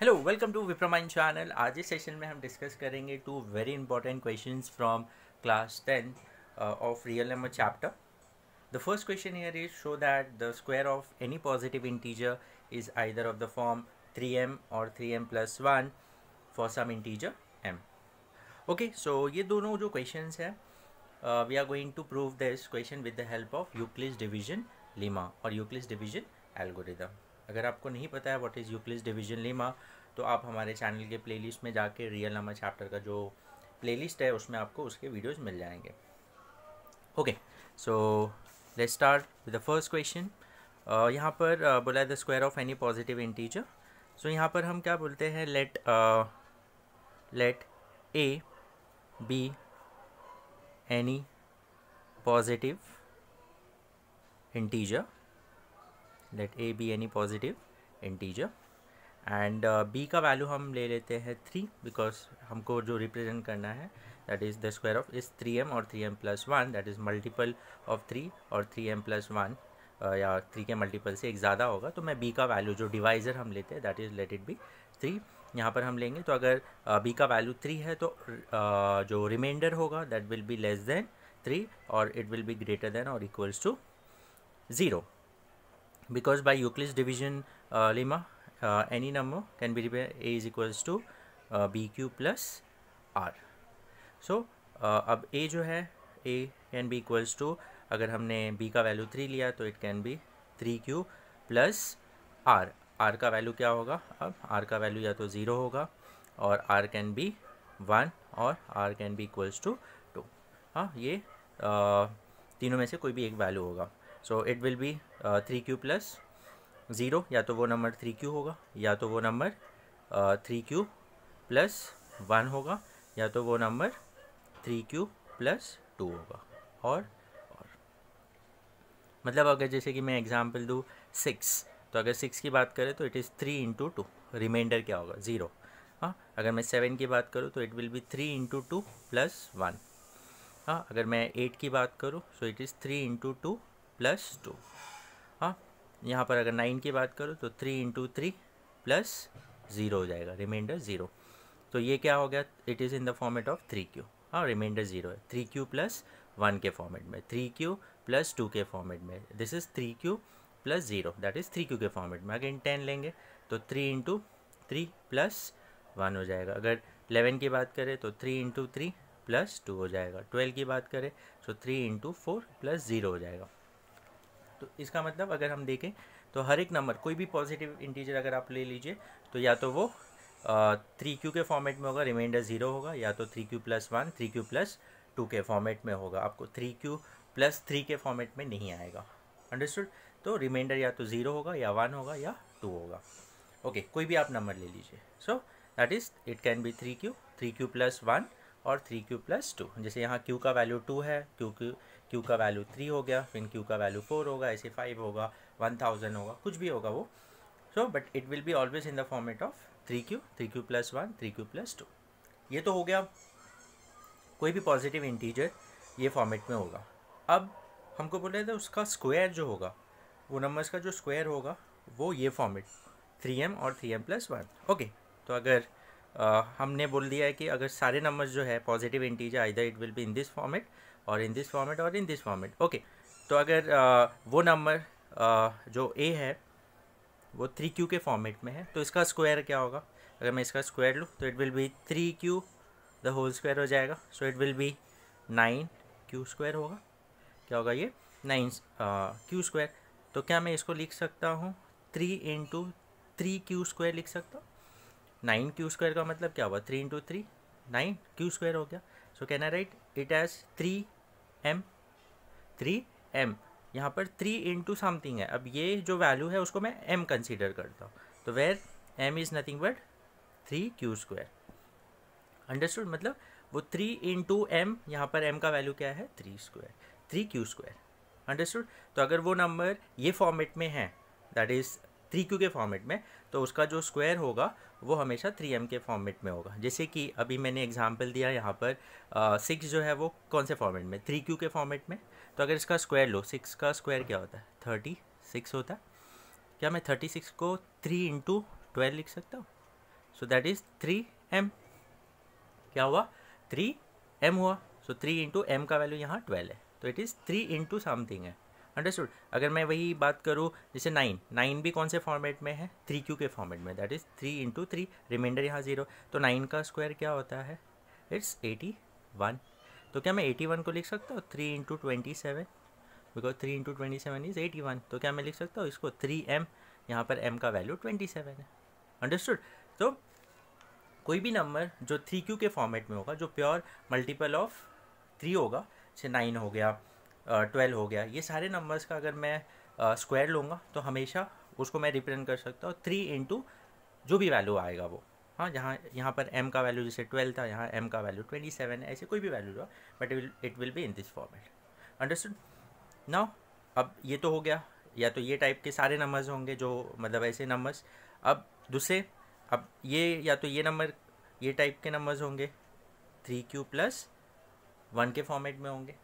Hello welcome to विप्रमाइन channel आज इस सेशन में हम डिस्कस करेंगे two very important questions from class ten of real number chapter the first question here is show that the square of any positive integer is either of the form 3m और 3m plus one for some integer m okay so ये दोनों जो क्वेश्चन हैं we are going to prove this question with the help of Euclid's division lima और Euclid's division algorithm अगर आपको नहीं पता है what is Euclid's division lemma तो आप हमारे चैनल के प्लेलिस्ट में जाके रियल नामा चैप्टर का जो प्लेलिस्ट है उसमें आपको उसके वीडियोज़ मिल जाएंगे okay so let start with the first question यहाँ पर uh, बोला है the square of any positive integer so यहाँ पर हम क्या बोलते हैं let let a be any positive integer let a be any positive integer and b का वैल्यू हम ले लेते हैं थ्री बिकॉज हमको जो रिप्रेजेंट करना है that is the square of is three m और three m plus one that is multiple of three और थ्री एम प्लस वन या थ्री के मल्टीपल से एक ज़्यादा होगा तो मैं बी का वैल्यू जो डिवाइज़र हम लेते हैं that is let it be three यहाँ पर हम लेंगे तो अगर बी uh, का वैल्यू थ्री है तो uh, जो रिमाइंडर होगा that will be less than three और it will be greater than और equals to zero because by Euclid's division uh, lemma uh, any number can be written a is equals to uh, bq plus r so uh, अब a जो है a can be equals to अगर हमने b का value three लिया तो it can be three Q plus r r का value क्या होगा अब आर का वैल्यू या तो ज़ीरो होगा और आर कैन बी वन और r can be equals to two हाँ ये आ, uh, तीनों में से कोई भी एक वैल्यू होगा so it will be three Q plus zero या तो वो नंबर थ्री क्यू होगा या तो वो number three Q plus one होगा या तो वो number three Q plus two होगा और, और मतलब अगर जैसे कि मैं एग्ज़ाम्पल दूँ सिक्स तो अगर सिक्स की बात करें तो it is three into two remainder क्या होगा ज़ीरो हाँ अगर मैं सेवन की बात करूँ तो it will be three into two plus one हाँ अगर मैं एट की बात करूँ so it is three into two plus two यहाँ पर अगर नाइन की बात करो तो three into three plus zero हो जाएगा रिमाइंडर ज़ीरो तो ये क्या हो गया it is in the format of three q हाँ रिमाइंडर ज़ीरो है थ्री क्यू प्लस वन के फॉर्मेट में थ्री क्यू प्लस टू के फॉर्मेट में this is three Q plus zero that is three q के फॉर्मेट में again ten लेंगे तो three into three plus one हो जाएगा अगर इलेवन की बात करें तो three into three plus two हो जाएगा ट्वेल्व की बात करें तो three into four plus zero हो जाएगा तो इसका मतलब अगर हम देखें तो हर एक नंबर कोई भी पॉजिटिव इंटीजर अगर आप ले लीजिए तो या तो वो थ्री क्यू के फॉर्मेट में होगा रिमाइंडर ज़ीरो होगा या तो three Q plus one three Q plus two के फॉर्मेट में होगा आपको थ्री क्यू प्लस थ्री के फॉर्मेट में नहीं आएगा अंडरस्टूड तो रिमाइंडर या तो ज़ीरो होगा या वन होगा या टू होगा ओके okay, कोई भी आप नंबर ले लीजिए so that is it can be three q three Q plus one और थ्री क्यू प्लस टू जैसे यहाँ क्यू का वैल्यू टू है क्यू क्यू क्यू का वैल्यू थ्री हो गया फिर क्यू का वैल्यू फोर होगा ऐसे फाइव होगा वन थाउजेंड होगा कुछ भी होगा वो so but it will be always in the format of three q three Q plus one three Q plus two ये तो हो गया कोई भी पॉजिटिव इंटीजर ये फॉर्मेट में होगा अब हमको बोल रहे था उसका स्क्वायर जो होगा वो नंबर्स का जो स्क्वायर होगा वो ये फॉर्मेट थ्री एम और three m plus one okay तो अगर आ, हमने बोल दिया है कि अगर सारे नंबर्स जो है positive integer either it will be in this format और इन दिस फॉर्मेट और इन दिस फॉर्मेट ओके तो अगर आ, वो नंबर जो ए है वो थ्री क्यू के फॉर्मेट में है तो इसका स्क्वायर क्या होगा अगर मैं इसका स्क्वायर लूँ तो it will be three q the whole square हो जाएगा so it will be nine q square होगा क्या होगा ये नाइन क्यू स्क्वायर तो क्या मैं इसको लिख सकता हूँ three into three Q square लिख सकता हूँ नाइन क्यू स्क्वायर का मतलब क्या हुआ three into three nine q square हो गया so can I write it as three m three m यहाँ पर थ्री इंटू समथिंग है अब ये जो वैल्यू है उसको मैं एम कंसिडर करता हूँ तो where m is nothing but three Q square understood मतलब वो थ्री इंटू एम यहाँ पर एम का वैल्यू क्या है three square three Q square understood तो अगर वो नंबर ये फॉर्मेट में है दैट इज़ थ्री क्यू के फॉर्मेट में तो उसका जो स्क्वायर होगा वो हमेशा थ्री एम के फॉर्मेट में होगा जैसे कि अभी मैंने एग्जाम्पल दिया यहाँ पर सिक्स जो है वो कौन से फॉर्मेट में थ्री क्यू के फॉर्मेट में तो अगर इसका स्क्वायर लो सिक्स का स्क्वायर क्या होता है थर्टी सिक्स होता है क्या मैं थर्टी सिक्स को थ्री इंटू ट्वेल्व लिख सकता हूँ so that is three m क्या हुआ थ्री एम हुआ सो थ्री इंटू एम का वैल्यू यहाँ ट्वेल्व है तो it is three into something है अंडरस्टूड अगर मैं वही बात करूँ जैसे नाइन नाइन भी कौन से फॉर्मेट में है थ्री क्यू के फॉर्मेट में that is three into three reminder यहाँ जीरो तो नाइन का स्क्वायर क्या होता है इट्स एटी वन तो क्या मैं एटी वन को लिख सकता हूँ three into twenty seven because three into twenty seven is eighty one तो क्या मैं लिख सकता हूँ इसको थ्री एम यहाँ पर एम का वैल्यू ट्वेंटी सेवन है अंडरस्टूड तो कोई भी नंबर जो थ्री क्यू के फॉर्मेट में होगा जो प्योर मल्टीपल ऑफ थ्री होगा जैसे नाइन हो गया ट्वेल्व हो गया ये सारे नंबर्स का अगर मैं स्क्वायर लूँगा तो हमेशा उसको मैं रिप्रेजेंट कर सकता हूँ थ्री इंटू जो भी वैल्यू आएगा वो हाँ जहाँ यहाँ पर m का वैल्यू जैसे ट्वेल्व था यहाँ m का वैल्यू ट्वेंटी सेवन ऐसे कोई भी वैल्यू रहा but it will be in this format understood now अब ये तो हो गया या तो ये टाइप के सारे नंबर्स होंगे जो मतलब ऐसे नंबर्स अब दूसरे अब ये या तो ये नंबर ये टाइप के नंबर्स होंगे थ्री क्यू प्लस वन के फॉर्मेट में होंगे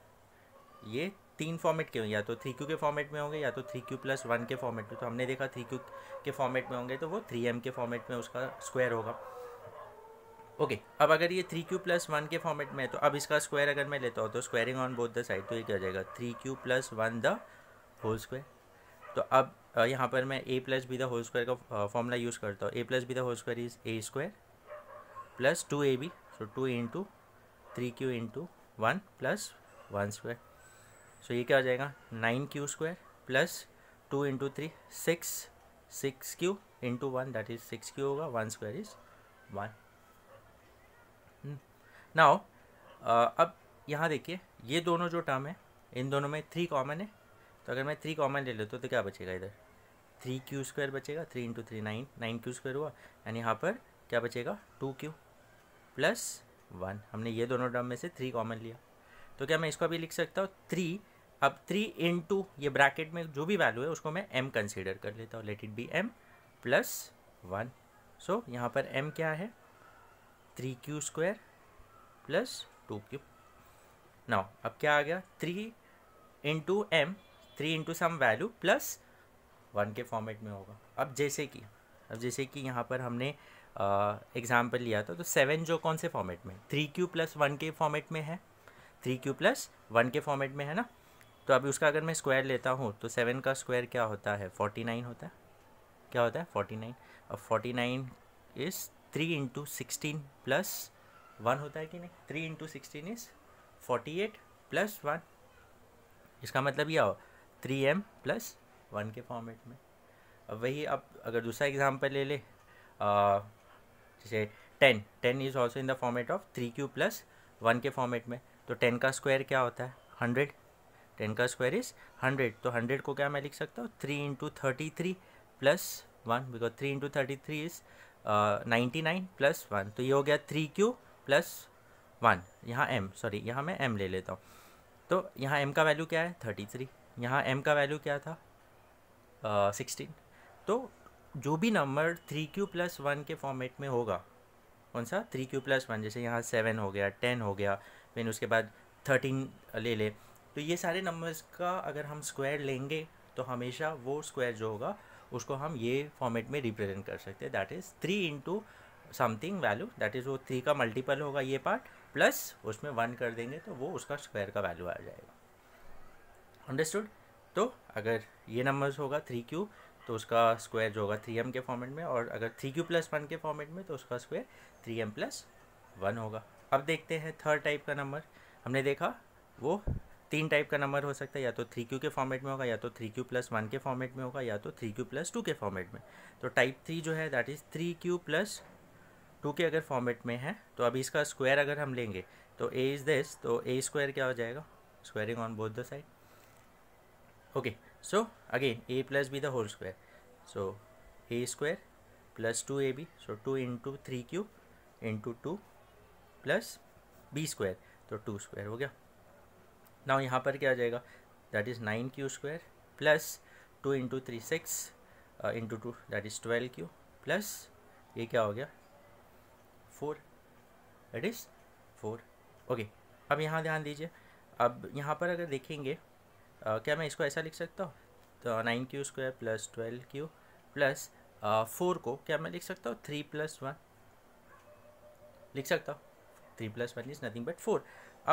ये तीन फॉर्मेट के होंगे या तो थ्री क्यू के फॉर्मेट में होंगे या तो थ्री क्यू प्लस वन के फॉर्मेट में तो हमने देखा थ्री क्यू के फॉर्मेट में होंगे तो वो थ्री एम के फॉर्मेट में उसका स्क्वायर होगा ओके अब अगर ये थ्री क्यू प्लस वन के फॉर्मेट में है तो अब इसका स्क्वायर अगर मैं लेता हूँ तो squaring on both the side तो ये क्या जाएगा three Q plus one the whole square तो अब यहाँ पर मैं a plus B the whole square का फॉर्मूला यूज़ करता हूँ a plus B the whole square is a square plus two a b so two into three Q into one plus one square so ये क्या हो जाएगा nine q square plus two into three six six q into one that is six q होगा one square is one now अब यहाँ देखिए ये दोनों जो टर्म है इन दोनों में थ्री कॉमन है तो अगर मैं थ्री कॉमन ले लेता तो, तो क्या बचेगा इधर थ्री क्यू स्क्वायर बचेगा three into three nine nine q square हुआ एंड यहाँ पर क्या बचेगा टू क्यू प्लस वन हमने ये दोनों टर्म में से थ्री कॉमन लिया तो क्या मैं इसको अभी लिख सकता हूँ थ्री अब थ्री इन टू ये ब्रैकेट में जो भी वैल्यू है उसको मैं एम कंसिडर कर लेता हूँ let it be m plus one so यहाँ पर एम क्या है three Q square plus two q now अब क्या आ गया three into m three into some value plus one के फॉर्मेट में होगा अब जैसे कि अब जैसे कि यहाँ पर हमने एग्जाम्पल uh, लिया था तो सेवन जो कौन से फॉर्मेट में थ्री क्यू प्लस वन के फॉर्मेट में है थ्री क्यू प्लस वन के फॉर्मेट में है ना तो अभी उसका अगर मैं स्क्वायर लेता हूँ तो सेवन का स्क्वायर क्या होता है फोर्टी नाइन होता है क्या होता है फोर्टी नाइन अब forty nine is three into sixteen plus one होता है कि नहीं three into sixteen is forty eight plus one इसका मतलब यह हो थ्री एम प्लस वन के फॉर्मेट में अब वही अब अगर दूसरा एग्जाम्पल ले ले आ, जैसे ten ten is also in the format of three Q plus one के फॉर्मेट में तो टेन का स्क्वायर क्या होता है हंड्रेड टेन का स्क्वायर इज हंड्रेड तो हंड्रेड को क्या मैं लिख सकता हूँ three into thirty three plus one because three into thirty three is ninety nine plus one तो ये हो गया थ्री क्यू प्लस वन यहाँ एम सॉरी यहाँ मैं एम ले लेता हूँ तो यहाँ एम का वैल्यू क्या है थर्टी थ्री यहाँ एम का वैल्यू क्या था सिक्सटीन uh, तो जो भी number three Q plus one के फॉर्मेट में होगा कौन सा थ्री क्यू प्लस वन जैसे यहाँ सेवन हो गया टेन हो गया फिर उसके बाद थर्टीन ले ले तो ये सारे नंबर्स का अगर हम स्क्वायर लेंगे तो हमेशा वो स्क्वायर जो होगा उसको हम ये फॉर्मेट में रिप्रेजेंट कर सकते हैं that is three into something value that is वो थ्री का मल्टीपल होगा ये पार्ट प्लस उसमें वन कर देंगे तो वो उसका स्क्वायर का वैल्यू आ जाएगा अंडरस्टूड तो अगर ये नंबर्स होगा थ्री क्यू तो उसका स्क्वायर जो होगा थ्री एम के फॉर्मेट में और अगर थ्री क्यू प्लस वन के फॉर्मेट में तो उसका square three m plus one होगा अब देखते हैं थर्ड टाइप का नंबर हमने देखा वो तीन टाइप का नंबर हो सकता है या तो थ्री क्यू के फॉर्मेट में होगा या तो थ्री क्यू प्लस वन के फॉर्मेट में होगा या तो थ्री क्यू प्लस टू के फॉर्मेट में तो टाइप थ्री जो है that is three Q plus two के अगर फॉर्मेट में है तो अभी इसका स्क्वायर अगर हम लेंगे तो ए इज़ दिस तो ए स्क्वायर क्या हो जाएगा squaring on both the side okay so again a plus B the whole square so a square plus two a b so two into three Q into two plus b square तो two square हो गया now यहाँ पर क्या आ जाएगा that is nine q square plus two into three six into two that is twelve q plus ये क्या हो गया four that is four okay अब यहाँ ध्यान दीजिए अब यहाँ पर अगर देखेंगे uh, क्या मैं इसको ऐसा लिख सकता हूँ तो nine q square plus twelve q plus four को क्या मैं लिख सकता हूँ थ्री प्लस वन लिख सकता हूँ three plus one is nothing but four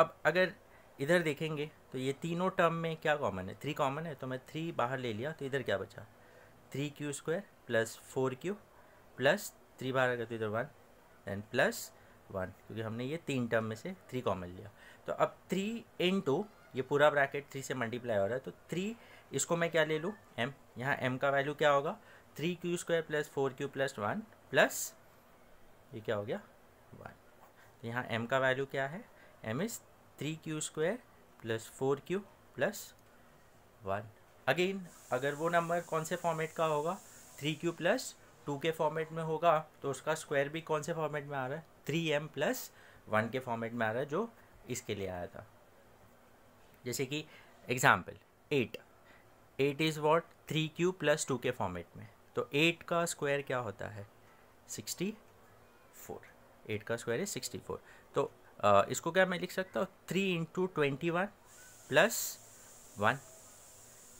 अब अगर इधर देखेंगे तो ये तीनों टर्म में क्या कॉमन है थ्री कॉमन है तो मैं थ्री बाहर ले लिया तो इधर क्या बचा three Q square plus four q plus three बाहर आ तो इधर वन देन प्लस वन क्योंकि हमने ये तीन टर्म में से थ्री कॉमन लिया तो अब थ्री इन टू ये पूरा ब्रैकेट थ्री से मल्टीप्लाई हो रहा है तो थ्री इसको मैं क्या ले लूँ एम यहाँ एम का वैल्यू क्या होगा three Q square plus four q plus one plus ये क्या हो गया वन तो यहाँ एम का वैल्यू क्या है m is three Q square plus four q plus one again अगर वो नंबर कौन से फॉर्मेट का होगा थ्री क्यू प्लस टू के फॉर्मेट में होगा तो उसका स्क्वायर भी कौन से फॉर्मेट में आ रहा है थ्री एम प्लस वन के फॉर्मेट में आ रहा है जो इसके लिए आया था जैसे कि example eight eight is what three Q plus two के फॉर्मेट में तो एट का स्क्वायर क्या होता है सिक्सटी फोर एट का स्क्वायर है सिक्सटी फोर तो इसको क्या मैं लिख सकता हूँ three into twenty one plus one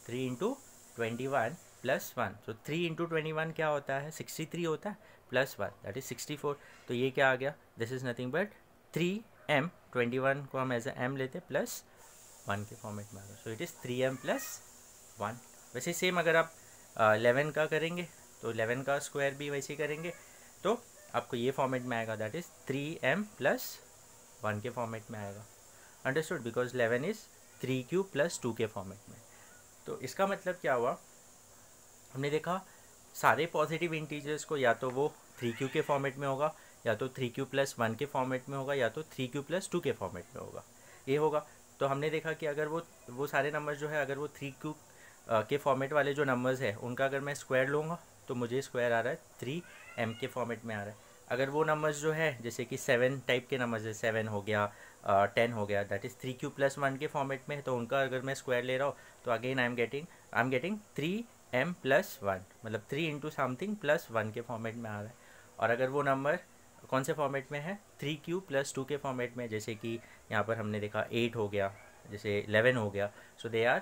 three into twenty one plus one तो थ्री इंटू ट्वेंटी वन क्या होता है सिक्सटी थ्री होता है plus one that is sixty four तो ये क्या आ गया this is nothing but three m twenty one को हम एज ए एम लेते प्लस वन के फॉर्मेट में आ गया so it is three m plus one वैसे सेम अगर आप इलेवन का करेंगे तो इलेवन का स्क्वायर भी वैसे करेंगे तो आपको ये फॉर्मेट में आएगा that is three m plus one के फॉर्मेट में आएगा understood because eleven is three Q plus two के फॉर्मेट में तो इसका मतलब क्या हुआ हमने देखा सारे पॉजिटिव इंटीजर्स को या तो वो थ्री क्यू के फॉर्मेट में होगा या तो थ्री क्यू प्लस वन के फॉर्मेट में होगा या तो थ्री क्यू प्लस टू के फॉर्मेट में होगा ये होगा तो हमने देखा कि अगर वो वो सारे नंबर जो है अगर वो थ्री क्यू के फॉर्मेट वाले जो नंबर्स हैं उनका अगर मैं स्क्वायर लूँगा तो मुझे स्क्वायर आ रहा है थ्री एम के फॉर्मेट में आ रहा है अगर वो नंबर्स जो है जैसे कि सेवन टाइप के नंबर्स है सेवन हो गया टेन uh, हो गया that is three Q plus one के फॉर्मेट में है तो उनका अगर मैं स्क्वायर ले रहा हूँ तो again I am getting I am getting three m plus one मतलब three into something plus one के फॉर्मेट में आ रहा है और अगर वो नंबर कौन से फॉर्मेट में है थ्री क्यू प्लस टू के फॉर्मेट में जैसे कि यहाँ पर हमने देखा एट हो गया जैसे इलेवन हो गया so they are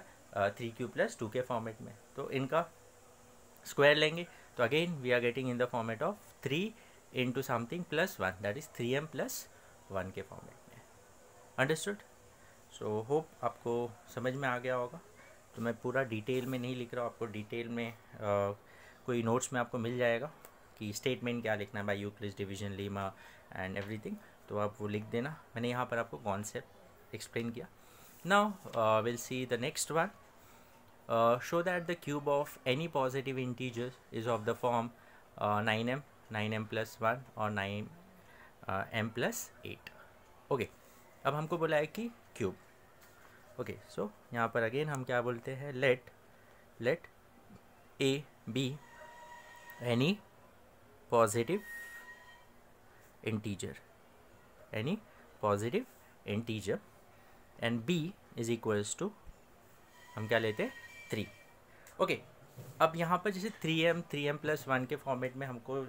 three Q plus two के फॉर्मेट में तो इनका स्क्वायर लेंगे तो again we are getting in the format of three into something plus 1 that is 3m plus 1 के फॉर्म में अंडरस्टूड सो होप आपको समझ में आ गया होगा तो मैं पूरा डिटेल में नहीं लिख रहा हूँ आपको डिटेल में आ, कोई नोट्स में आपको मिल जाएगा कि स्टेटमेंट क्या लिखना है by Euclid's division lemma and everything तो आप वो लिख देना मैंने यहाँ पर आपको कॉन्सेप्ट एक्सप्लेन किया now will see the next one show that the cube of any positive integers is of the form nine m nine M plus one और nine M plus eight okay अब हमको बोला है कि cube okay सो यहाँ पर again हम क्या बोलते हैं let let a be any positive integer any positive integer and b is equals to हम क्या लेते हैं थ्री ओके अब यहाँ पर जैसे three m three m plus one के फॉर्मेट में हमको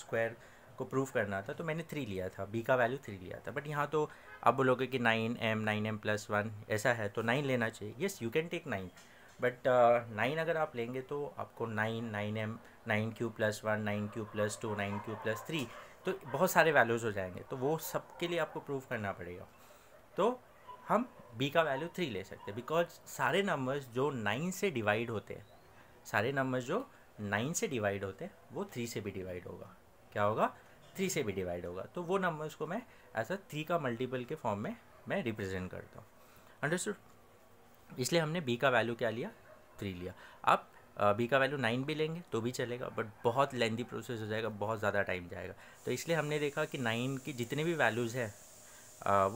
स्क्वायर को प्रूव करना था तो मैंने थ्री लिया था बी का वैल्यू थ्री लिया था बट यहाँ तो आप बोलोगे कि nine m nine M plus one ऐसा है तो नाइन लेना चाहिए yes you can take nine but nine अगर आप लेंगे तो आपको nine nine m nine q plus one nine q plus two nine q plus three तो बहुत सारे वैल्यूज़ हो जाएंगे तो वो सबके लिए आपको प्रूव करना पड़ेगा तो हम बी का वैल्यू थ्री ले सकते हैं बिकॉज सारे नंबर्स जो नाइन से डिवाइड होते हैं सारे नंबर जो नाइन से डिवाइड होते हैं वो थ्री से भी डिवाइड होगा क्या होगा थ्री से भी डिवाइड होगा तो वो नंबर्स को मैं एज अ थ्री का मल्टीपल के फॉर्म में मैं रिप्रेजेंट करता हूँ अंडरस्टूड इसलिए हमने बी का वैल्यू क्या लिया थ्री लिया अब बी का वैल्यू नाइन भी लेंगे तो भी चलेगा बट बहुत लेंदी प्रोसेस हो जाएगा बहुत ज़्यादा टाइम जाएगा तो इसलिए हमने देखा कि नाइन की जितने भी वैल्यूज़ हैं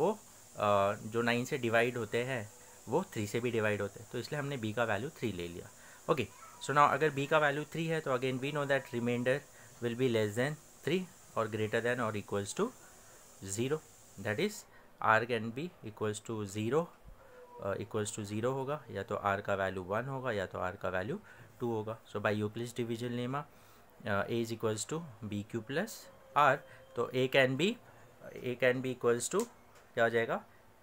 वो आ, जो नाइन से डिवाइड होते हैं वो थ्री से भी डिवाइड होते हैं तो इसलिए हमने बी का वैल्यू थ्री ले लिया ओके सो नाउ अगर बी का वैल्यू थ्री है तो again we know that remainder will be less than three और ग्रेटर देन और equals to zero that is R can be equals to zero equals to zero होगा या तो are का वैल्यू वन होगा या तो आर का वैल्यू टू होगा so by Euclid's division lemma A is equals to B Q plus R तो A can be A can be equals to क्या हो जाएगा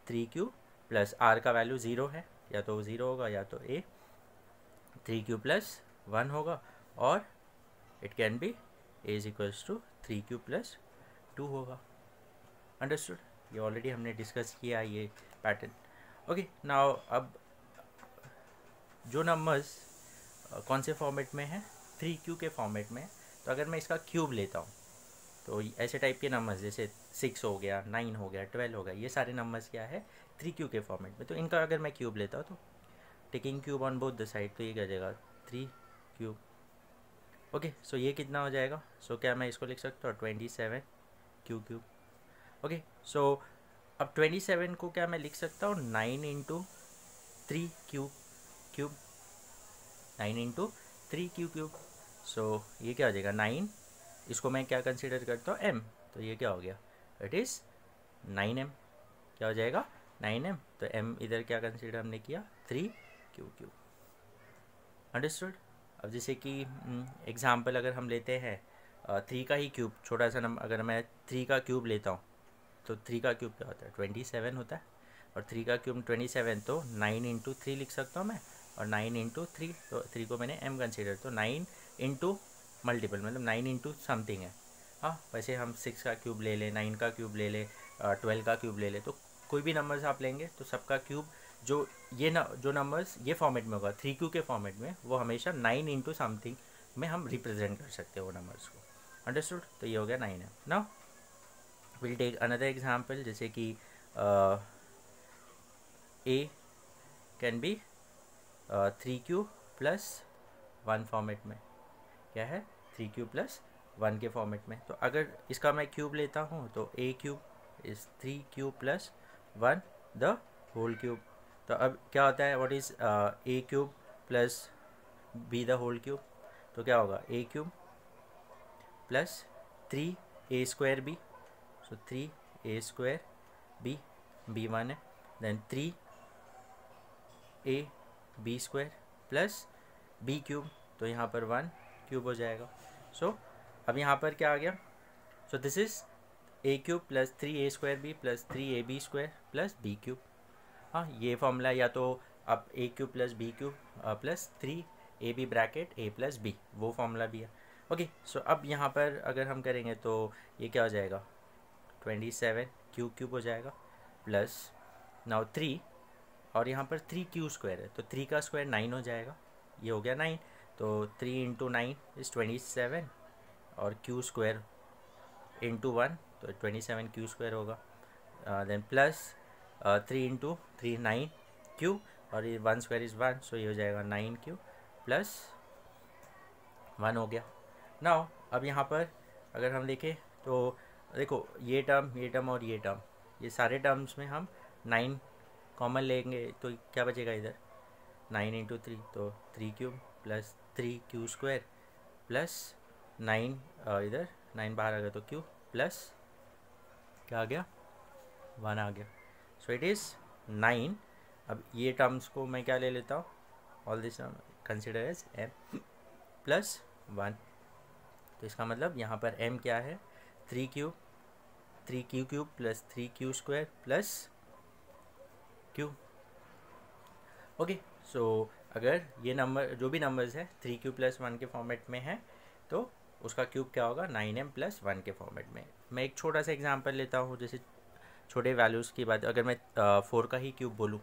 थ्री क्यू प्लस आर का वैल्यू ज़ीरो है या तो ज़ीरो होगा या तो A three Q plus one होगा और it can be A is equals to three Q plus two होगा अंडरस्टूड ये ऑलरेडी हमने डिस्कस किया ये पैटर्न ओके नाउ अब जो नंबर्स कौन से फॉर्मेट में है थ्री क्यू के फॉर्मेट में तो अगर मैं इसका क्यूब लेता हूँ तो ऐसे टाइप के नंबर्स जैसे सिक्स हो गया नाइन हो गया ट्वेल्व हो गया ये सारे नंबर्स क्या है थ्री क्यू के फॉर्मेट में तो इनका अगर मैं क्यूब लेता हूँ तो taking cube on both the side तो ये क्या जाएगा थ्री क्यूब ओके सो ये कितना हो जाएगा सो so, क्या मैं इसको लिख सकता हूँ twenty seven Q cube okay so अब ट्वेंटी सेवन को क्या मैं लिख सकता हूँ nine into three cube cube nine into three Q cube so ये क्या हो जाएगा नाइन इसको मैं क्या कंसिडर करता हूँ एम तो ये क्या हो गया इट इज़ नाइन एम क्या हो जाएगा नाइन एम तो एम इधर क्या कंसिडर हमने किया थ्री क्यू क्यू अंडरस्टूड अब जैसे कि एग्ज़ाम्पल हम्म, अगर हम लेते हैं थ्री का ही क्यूब छोटा सा नंबर अगर मैं थ्री का क्यूब लेता हूँ तो थ्री का क्यूब क्या होता है ट्वेंटी सेवन होता है और थ्री का क्यूब ट्वेंटी सेवन तो नाइन इंटू थ्री लिख सकता हूँ मैं और नाइन इंटू थ्री तो थ्री को मैंने एम कंसिडर तो नाइन इंटू मल्टीपल मतलब नाइन इंटू समथिंग है हाँ वैसे हम सिक्स का क्यूब ले लें नाइन का क्यूब ले लें ट्वेल्व का क्यूब ले लें तो कोई भी नंबर आप लेंगे तो सबका क्यूब जो ये न जो नंबर्स ये फॉर्मेट में होगा थ्री क्यू के फॉर्मेट में वो हमेशा नाइन इंटू समथिंग में हम रिप्रेजेंट कर सकते हैं वो नंबर्स को अंडरस्टूड तो ये हो गया नाइन है ना विल टेक अनदर एग्जाम्पल जैसे कि A can be three Q plus one format में क्या है थ्री क्यू प्लस वन के फॉर्मेट में तो अगर इसका मैं क्यूब लेता हूँ तो A cube is three cube plus one the whole cube तो अब क्या होता है what is A cube plus B the whole cube तो क्या होगा A cube plus three A square B so three A square B B one है then three A B square plus B cube तो यहाँ पर one cube हो जाएगा सो so, अब यहाँ पर क्या आ गया so this is A cube plus three A square B plus three A B square plus B cube हाँ ये फॉर्मूला या तो आप A Q plus B Q plus three A B bracket A plus B वो formula भी है okay so अब यहाँ पर अगर हम करेंगे तो ये क्या हो जाएगा ट्वेंटी सेवन क्यू क्यूब हो जाएगा प्लस नाउ थ्री और यहाँ पर थ्री क्यू स्क्वायर है तो थ्री का स्क्वायर नाइन हो जाएगा ये हो गया नाइन तो three into nine is twenty seven और क्यू स्क्वायर इंटू वन तो ट्वेंटी सेवन क्यू स्क्वायर होगा then uh, plus three into three nine Q और ये one square is one so ये हो जाएगा नाइन क्यू प्लस वन हो गया ना अब यहाँ पर अगर हम देखें तो देखो ये टर्म ये टर्म और ये टर्म ये सारे टर्म्स में हम नाइन कॉमन लेंगे तो क्या बचेगा इधर नाइन इंटू थ्री तो three Q plus three Q square plus nine इधर नाइन बाहर आ गया तो क्यू प्लस क्या आ गया वन आ गया सो इट इज़ नाइन अब ये टर्म्स को मैं क्या ले लेता हूँ all this consider as M plus one तो इसका मतलब यहाँ पर एम क्या है three cube three Q cube plus three Q square plus Q okay so अगर ये नंबर जो भी नंबर्स है थ्री क्यू प्लस वन के फॉर्मेट में है तो उसका क्यूब क्या होगा नाइन एम प्लस वन के फॉर्मेट में मैं एक छोटा सा एग्जांपल लेता हूँ जैसे छोटे वैल्यूज़ की बात अगर मैं फोर का ही क्यूब बोलूँ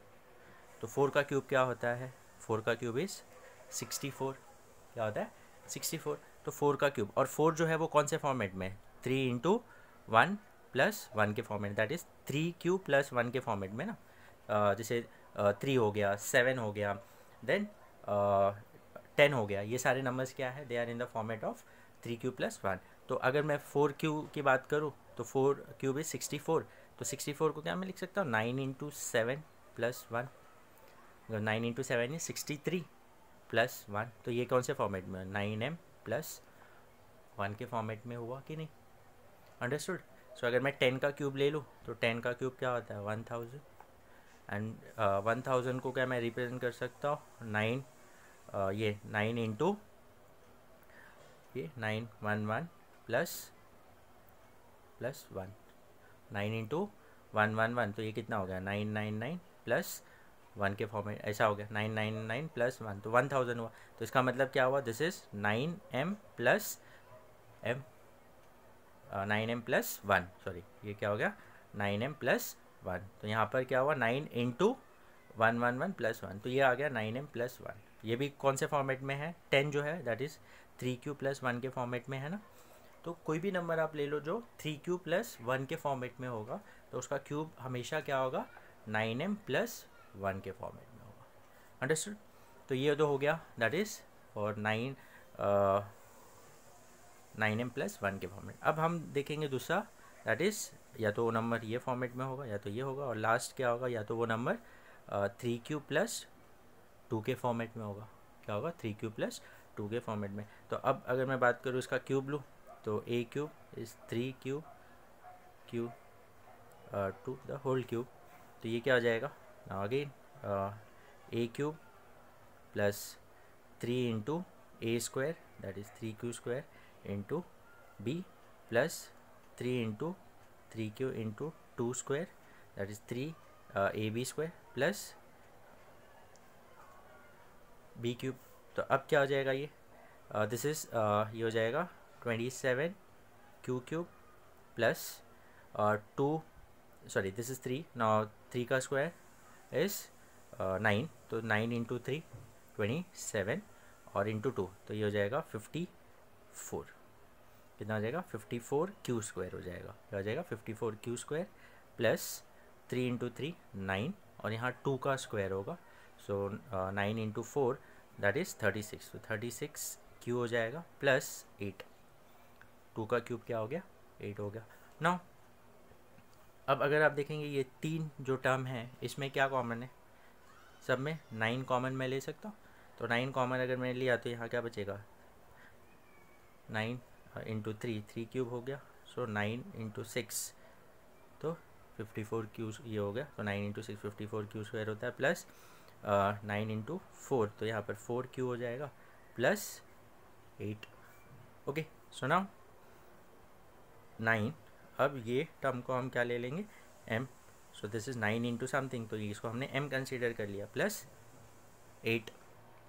तो फोर का क्यूब क्या होता है फोर का क्यूब इज़ सिक्सटी फोर क्या होता है सिक्सटी फोर तो फोर का क्यूब और फोर जो है वो कौन से फॉर्मेट में three into one plus one के format that is three cube plus one के फॉर्मेट में ना जैसे थ्री हो गया सेवन हो गया देन टेन हो गया ये सारे नंबर्स क्या है they are in the format of three cube plus one तो अगर मैं फोर क्यू की बात करूँ तो four cube is sixty four तो सिक्सटी फोर को क्या मैं लिख सकता हूँ nine into seven plus one nine into seven ये सिक्सटी थ्री प्लस वन तो ये कौन से फॉर्मेट में नाइन एम प्लस वन के फॉर्मेट में हुआ कि नहीं अंडरस्टूड सो so, अगर मैं टेन का क्यूब ले लूँ तो टेन का क्यूब क्या होता है one thousand and one thousand को क्या मैं रिप्रेजेंट कर सकता हूँ नाइन uh, ये नाइन इंटू ये nine one one plus plus one nine into one one one तो ये कितना हो गया nine nine nine plus one के फॉर्म में ऐसा हो गया nine nine nine plus one तो वन थाउजेंड हुआ तो इसका मतलब क्या हुआ this is nine M plus M nine M plus one sorry ये क्या हो गया नाइन एम प्लस वन तो यहाँ पर क्या हुआ nine into one one one plus one तो ये आ गया नाइन एम प्लस वन ये भी कौन से फॉर्मेट में है टेन जो है that is three Q plus one के फॉर्मेट में है ना तो कोई भी नंबर आप ले लो जो थ्री क्यू प्लस वन के फॉर्मेट में होगा तो उसका क्यूब हमेशा क्या होगा नाइन एम प्लस वन के फॉर्मेट में होगा अंडरस्टूड तो ये तो हो गया दैट इज़ और nine nine M plus one के फॉर्मेट अब हम देखेंगे दूसरा दैट इज़ या तो वो नंबर ये फॉर्मेट में होगा या तो ये होगा और लास्ट क्या होगा या तो वो number three Q plus two के फॉर्मेट में होगा क्या होगा थ्री क्यू प्लस टू के फॉर्मेट में तो अब अगर मैं बात करूँ इसका क्यूब लूँ तो A cube is three cube Q two the whole cube तो ये क्या हो जाएगा again A cube plus three into A square that is three Q square into B plus three into three Q into two square that is three A B square plus B cube तो अब क्या हो जाएगा ये this uh, is uh, ये हो जाएगा twenty seven Q cube plus two sorry this is three now three का स्क्वायर इज़ नाइन तो nine into three twenty seven और इंटू टू तो ये हो जाएगा फिफ्टी फोर कितना हो जाएगा फिफ्टी फोर क्यू स्क्वायर हो जाएगा क्या हो जाएगा fifty four Q square plus three into three nine और यहाँ टू का स्क्वायर होगा so nine into four that is thirty six तो थर्टी सिक्स क्यू हो जाएगा प्लस एट टू का क्यूब क्या हो गया एट हो गया ना अब अगर आप देखेंगे ये तीन जो टर्म है इसमें क्या कॉमन है सब में नाइन कॉमन मैं ले सकता हूँ तो नाइन कॉमन अगर मैंने लिया तो यहाँ क्या बचेगा nine into three three cube हो गया सो नाइन इंटू सिक्स तो फिफ्टी फोर क्यू ये हो गया तो nine into six fifty four Q square होता है प्लस नाइन इंटू फोर तो यहाँ पर फोर क्यू हो जाएगा plus eight okay so now nine अब ये टर्म को हम क्या ले लेंगे M so this is nine into something तो इसको हमने एम कंसिडर कर लिया प्लस एट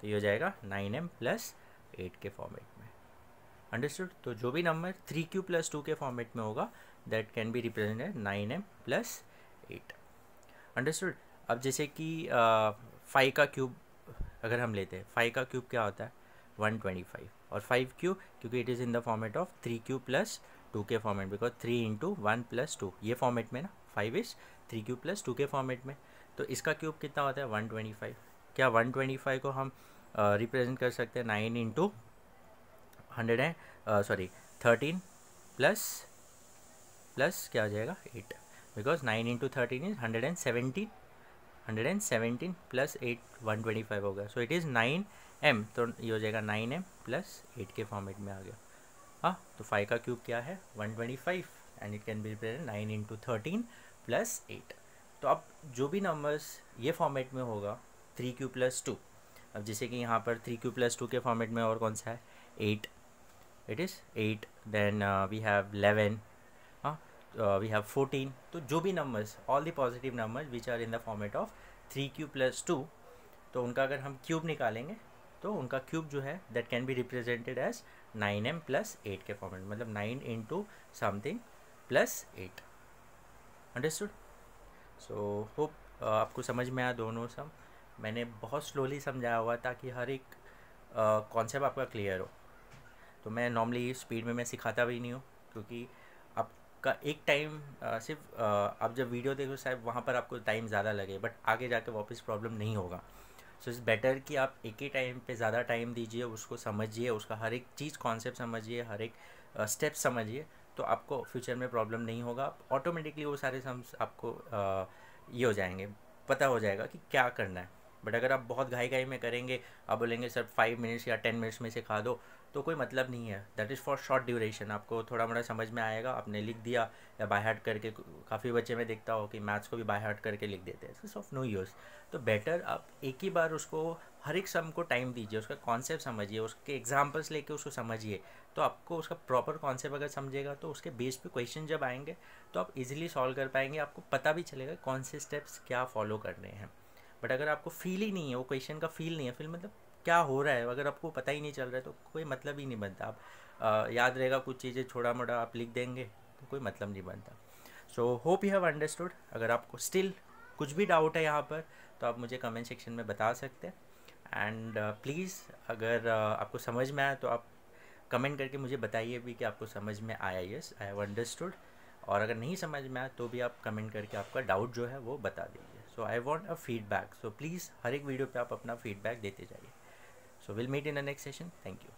तो ये हो जाएगा नाइन एम प्लस एट के फॉर्मेट में अंडरस्टूड तो जो भी number three Q plus two के फॉर्मेट में होगा that can be represented nine M plus eight understood अब जैसे कि फाइव का क्यूब अगर हम लेते हैं फाइव का क्यूब क्या होता है वन ट्वेंटी फाइव और फाइव क्यू क्योंकि it is in the format of three Q plus two के format because three into one plus two ये फॉर्मेट में ना five is three cube plus two के फॉर्मेट में तो इसका क्यूब कितना होता है वन ट्वेंटी फाइव क्या वन ट्वेंटी फाइव को हम रिप्रेजेंट uh, कर सकते हैं nine into hundred and sorry thirteen plus plus क्या हो जाएगा eight because nine into thirteen is hundred and seventeen hundred and seventeen plus eight one twenty five हो गया so it is nine M तो ये हो जाएगा नाइन एम प्लस एट के फॉर्मेट में आ गया हाँ तो फाइव का क्यूब क्या है one twenty five and it can be represent nine into thirteen plus eight तो अब जो भी नंबर्स ये फॉर्मेट में होगा थ्री क्यू प्लस टू अब जैसे कि यहाँ पर थ्री क्यू प्लस टू के फॉर्मेट में और कौन सा है eight it is eight then we have eleven we have fourteen तो जो भी numbers all the positive numbers which are in the format of three Q plus two तो उनका अगर हम क्यूब निकालेंगे तो उनका क्यूब जो है that can be represented as nine M plus eight के फॉर्मेट मतलब nine into something plus eight understood so hope आपको समझ में आया दोनों सब मैंने बहुत स्लोली समझाया हुआ ताकि हर एक कॉन्सेप्ट uh, आपका क्लियर हो तो मैं नॉर्मली स्पीड में मैं सिखाता भी नहीं हूँ क्योंकि आपका एक टाइम uh, सिर्फ uh, आप जब वीडियो देखो शायद वहाँ पर आपको टाइम ज़्यादा लगे बट आगे जाके वापस प्रॉब्लम नहीं होगा सो इट्स बेटर कि आप एक ही टाइम पे ज़्यादा टाइम दीजिए उसको समझिए उसका हर एक चीज़ कॉन्सेप्ट समझिए हर एक स्टेप uh, समझिए तो आपको फ्यूचर में प्रॉब्लम नहीं होगा ऑटोमेटिकली वो सारे सम्स आपको uh, ये हो जाएंगे पता हो जाएगा कि क्या करना है बट अगर आप बहुत घाई घाई में करेंगे आप बोलेंगे सर फाइव मिनट्स या टेन मिनट्स में सिखा दो तो कोई मतलब नहीं है that is for short duration आपको थोड़ा मोड़ा समझ में आएगा आपने लिख दिया या बाय हार्ट करके काफ़ी बच्चे में देखता हो कि मैथ्स को भी बाय हार्ट करके लिख देते हैं ऑफ नो यूज़ तो बेटर आप एक ही बार उसको हर एक सम को टाइम दीजिए उसका कॉन्सेप्ट समझिए उसके एग्जाम्पल्स लेके उसको समझिए तो आपको उसका प्रॉपर कॉन्सेप्ट अगर समझेगा तो उसके बेस पे क्वेश्चन जब आएंगे तो आप इजीली सॉल्व कर पाएंगे आपको पता भी चलेगा कौन से स्टेप्स क्या फॉलो करने हैं बट अगर आपको फील ही नहीं है वो क्वेश्चन का फील नहीं है फील मतलब क्या हो रहा है अगर आपको पता ही नहीं चल रहा है तो कोई मतलब ही नहीं बनता आप याद रहेगा कुछ चीज़ें छोटा मोटा आप लिख देंगे तो कोई मतलब नहीं बनता so hope you have understood अगर आपको स्टिल कुछ भी डाउट है यहाँ पर तो आप मुझे कमेंट सेक्शन में बता सकते हैं एंड प्लीज़ अगर uh, आपको समझ में आया तो आप कमेंट करके मुझे बताइए भी कि आपको समझ में आया यस आई हैव अंडरस्टूड और अगर नहीं समझ में आया तो भी आप कमेंट करके आपका डाउट जो है वो बता दीजिए so I want a feedback so please हर एक वीडियो पे आप अपना फीडबैक देते जाइए So we'll meet in the next session. Thank you.